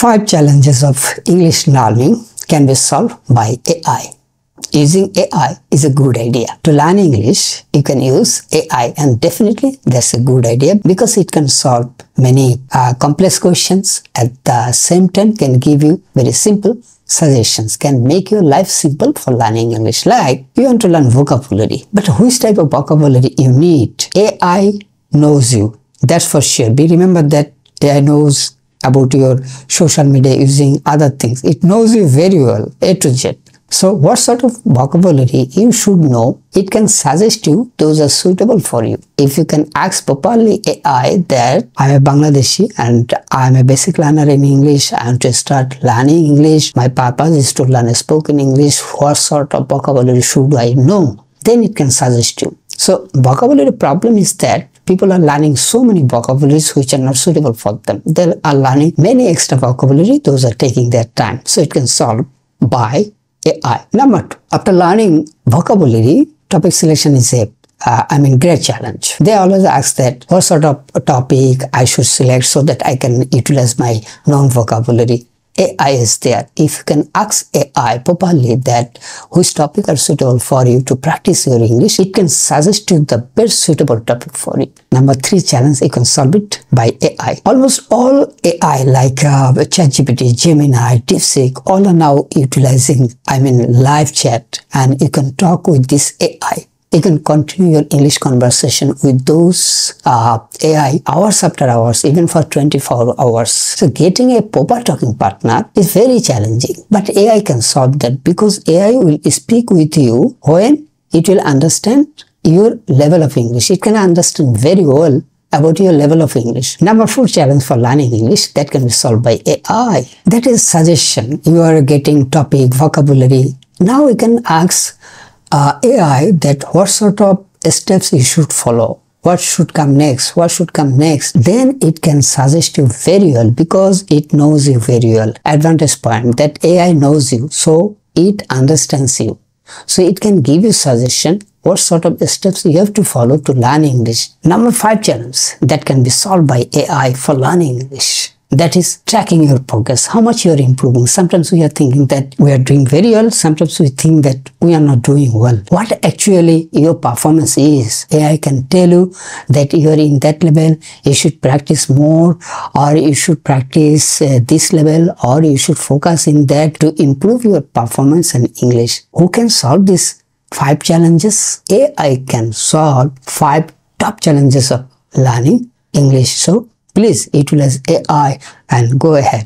Five challenges of English learning can be solved by AI. Using AI is a good idea. To learn English, you can use AI and definitely that's a good idea because it can solve many uh, complex questions at the same time can give you very simple suggestions, can make your life simple for learning English. Like you want to learn vocabulary, but which type of vocabulary you need? AI knows you. That's for sure. Be remember that AI knows about your social media using other things. It knows you very well, A to Z. So what sort of vocabulary you should know, it can suggest you those are suitable for you. If you can ask properly AI that I am a Bangladeshi and I am a basic learner in English, I want to start learning English, my purpose is to learn spoken English, what sort of vocabulary should I know? Then it can suggest you. So vocabulary problem is that people are learning so many vocabularies which are not suitable for them. They are learning many extra vocabulary. Those are taking their time. So it can solve by AI. Number two, after learning vocabulary, topic selection is a uh, I mean, great challenge. They always ask that what sort of topic I should select so that I can utilize my known vocabulary. AI is there. If you can ask AI properly that which topic are suitable for you to practice your English, it can suggest you the best suitable topic for you. Number three challenge, you can solve it by AI. Almost all AI like uh, ChatGPT, Gemini, DeepSeek, all are now utilizing, I mean, live chat and you can talk with this AI you can continue your English conversation with those uh, AI hours after hours, even for 24 hours. So getting a proper talking partner is very challenging, but AI can solve that because AI will speak with you when it will understand your level of English. It can understand very well about your level of English. Number four challenge for learning English that can be solved by AI. That is suggestion. You are getting topic, vocabulary. Now you can ask uh, AI that what sort of steps you should follow, what should come next, what should come next, then it can suggest you very well because it knows you very well. Advantage point that AI knows you, so it understands you. So it can give you suggestion what sort of steps you have to follow to learn English. Number five challenge that can be solved by AI for learning English that is tracking your progress, how much you are improving. Sometimes we are thinking that we are doing very well, sometimes we think that we are not doing well. What actually your performance is, AI can tell you that you are in that level, you should practice more or you should practice uh, this level or you should focus in that to improve your performance in English. Who can solve these five challenges? AI can solve five top challenges of learning English. So Please utilize AI and go ahead.